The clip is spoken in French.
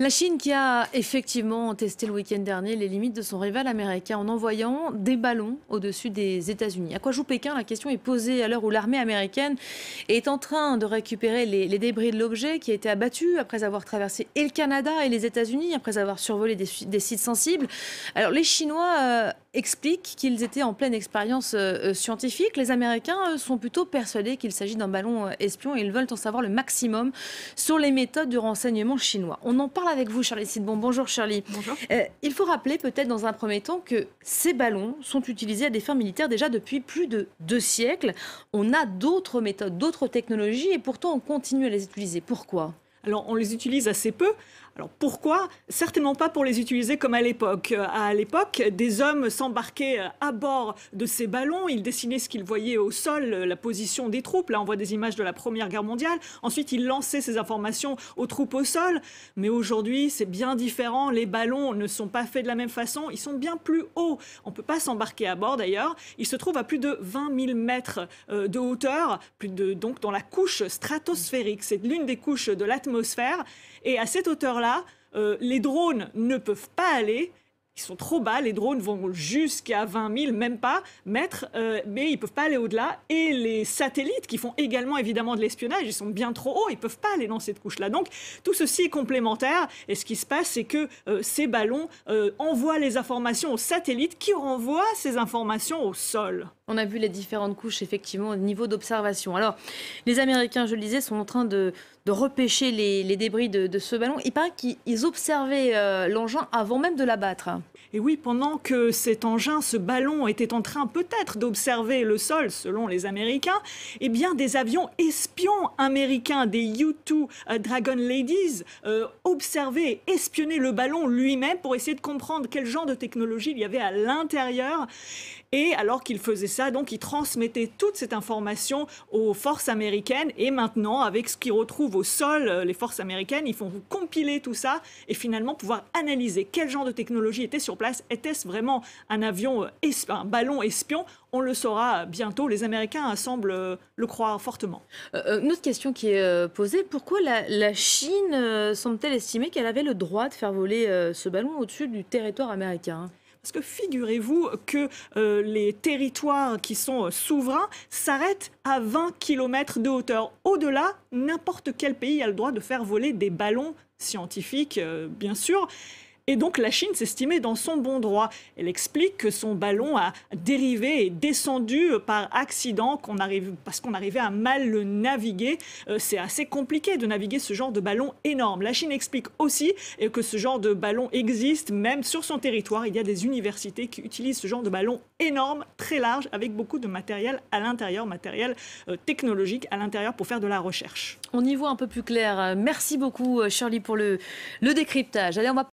La Chine qui a effectivement testé le week-end dernier les limites de son rival américain en envoyant des ballons au-dessus des États-Unis. À quoi joue Pékin La question est posée à l'heure où l'armée américaine est en train de récupérer les, débris de l'objet qui a été abattu après avoir traversé et le Canada et les États-Unis, après avoir survolé des, sites sensibles. Alors les Chinois euh, expliquent qu'ils étaient en pleine expérience euh, euh, scientifique. Les Américains sont plutôt persuadés qu'il s'agit d'un ballon espion et ils veulent en savoir le maximum sur les méthodes du renseignement chinois. On en parle avec vous, Charlie Sidbon. Bonjour, Charlie. Bonjour. Euh, il faut rappeler peut-être dans un premier temps que ces ballons sont utilisés à des fins militaires déjà depuis plus de deux siècles. On a d'autres méthodes, d'autres technologies et pourtant on continue à les utiliser. Pourquoi alors on les utilise assez peu. Alors pourquoi Certainement pas pour les utiliser comme à l'époque. Euh, à l'époque, des hommes s'embarquaient euh, à bord de ces ballons, ils dessinaient ce qu'ils voyaient au sol, euh, la position des troupes. Là, on voit des images de la Première Guerre mondiale. Ensuite, ils lançaient ces informations aux troupes au sol. Mais aujourd'hui, c'est bien différent. Les ballons ne sont pas faits de la même façon. Ils sont bien plus hauts. On ne peut pas s'embarquer à bord d'ailleurs. Ils se trouvent à plus de 20 000 mètres de hauteur, plus de, donc dans la couche stratosphérique. C'est l'une des couches de l'atmosphère. Et à cette hauteur-là, euh, les drones ne peuvent pas aller. Ils sont trop bas, les drones vont jusqu'à 20 000, même pas, mètres, euh, mais ils ne peuvent pas aller au-delà. Et les satellites, qui font également évidemment de l'espionnage, ils sont bien trop hauts, ils ne peuvent pas aller dans cette couche-là. Donc tout ceci est complémentaire, et ce qui se passe, c'est que euh, ces ballons envoient les informations aux satellites qui renvoient ces informations au sol. On a vu les différentes couches, effectivement, au niveau d'observation. Alors, les Américains, je le disais, sont en train de, repêcher les, débris de, ce ballon. Il paraît qu'ils observaient euh, l'engin avant même de l'abattre. Et oui, pendant que cet engin, ce ballon, était en train peut-être d'observer le sol, selon les Américains, eh bien, des avions espions américains, des U-2 euh, Dragon Ladies, euh, observaient, espionnaient le ballon lui-même pour essayer de comprendre quel genre de technologie il y avait à l'intérieur. Et alors qu'il faisait ça, donc, ils transmettaient toute cette information aux forces américaines. Et maintenant, avec ce qu'ils retrouvent au sol, euh, les forces américaines, ils font compiler tout ça et finalement pouvoir analyser quel genre de technologie était sur place. Était-ce vraiment un avion, euh, un ballon espion on le saura bientôt. Les Américains semblent euh, le croire fortement. une autre question qui est posée, pourquoi la Chine semble-t-elle estimer qu'elle avait le droit de faire voler ce ballon au-dessus du territoire américain parce que figurez-vous que euh, les territoires qui sont euh, souverains s'arrêtent à 20 km de hauteur. Au-delà, n'importe quel pays a le droit de faire voler des ballons scientifiques, euh, bien sûr. Et donc la Chine s'estimait dans son bon droit. Elle explique que son ballon a dérivé et descendu par accident arrive, parce qu'on arrivait à mal le naviguer. Euh, c'est assez compliqué de naviguer ce genre de ballon énorme. La Chine explique aussi euh, que ce genre de ballon existe même sur son territoire. Il y a des universités qui utilisent ce genre de ballon énorme, très large, avec beaucoup de matériel à l'intérieur, matériel euh, technologique à l'intérieur pour faire de la recherche. On y voit un peu plus clair. Merci beaucoup Shirley pour le, le décryptage. Allez, on va